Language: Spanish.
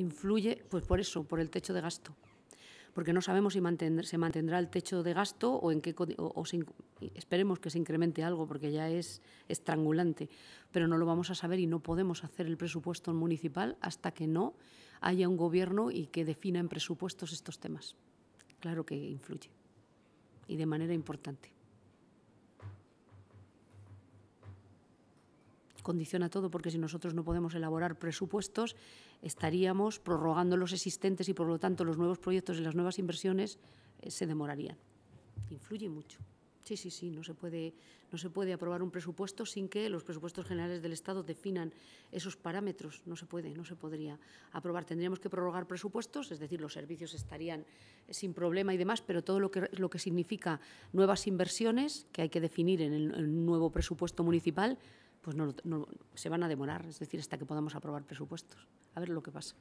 influye, pues por eso, por el techo de gasto. Porque no sabemos si se mantendrá el techo de gasto o en qué esperemos que se incremente algo, porque ya es estrangulante. Pero no lo vamos a saber y no podemos hacer el presupuesto municipal hasta que no haya un gobierno y que defina en presupuestos estos temas. Claro que influye y de manera importante. condiciona todo, porque si nosotros no podemos elaborar presupuestos, estaríamos prorrogando los existentes y, por lo tanto, los nuevos proyectos y las nuevas inversiones eh, se demorarían. Influye mucho. Sí, sí, sí, no se, puede, no se puede aprobar un presupuesto sin que los presupuestos generales del Estado definan esos parámetros. No se puede, no se podría aprobar. Tendríamos que prorrogar presupuestos, es decir, los servicios estarían eh, sin problema y demás, pero todo lo que, lo que significa nuevas inversiones que hay que definir en el nuevo presupuesto municipal pues no, se van a demorar, es decir, hasta que podamos aprobar presupuestos. A ver lo que pasa.